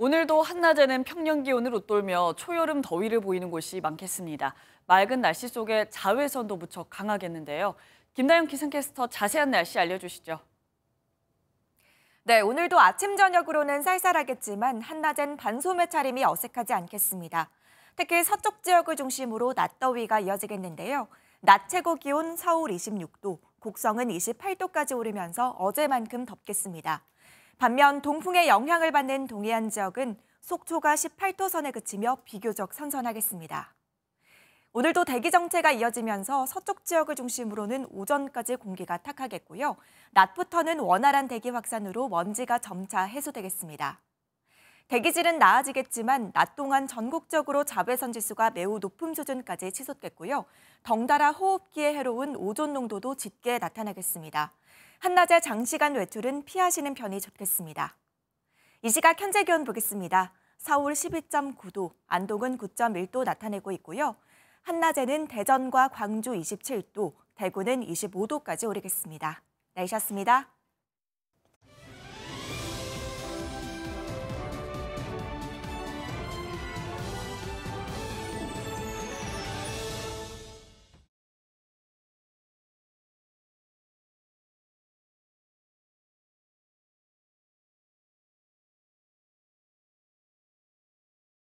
오늘도 한낮에는 평년 기온을 웃돌며 초여름 더위를 보이는 곳이 많겠습니다. 맑은 날씨 속에 자외선도 무척 강하겠는데요. 김나영 기상캐스터 자세한 날씨 알려주시죠. 네, 오늘도 아침 저녁으로는 쌀쌀하겠지만 한낮엔 반소매 차림이 어색하지 않겠습니다. 특히 서쪽 지역을 중심으로 낮더위가 이어지겠는데요. 낮 최고 기온 서울 26도, 곡성은 28도까지 오르면서 어제만큼 덥겠습니다. 반면 동풍의 영향을 받는 동해안 지역은 속초가 18도 선에 그치며 비교적 선선하겠습니다. 오늘도 대기 정체가 이어지면서 서쪽 지역을 중심으로는 오전까지 공기가 탁하겠고요. 낮부터는 원활한 대기 확산으로 먼지가 점차 해소되겠습니다. 대기질은 나아지겠지만 낮 동안 전국적으로 자외선 지수가 매우 높은 수준까지 치솟겠고요. 덩달아 호흡기에 해로운 오존 농도도 짙게 나타나겠습니다. 한낮에 장시간 외출은 피하시는 편이 좋겠습니다. 이 시각 현재 기온 보겠습니다. 서울 12.9도, 안동은 9.1도 나타내고 있고요. 한낮에는 대전과 광주 27도, 대구는 25도까지 오르겠습니다. 날씨였습니다.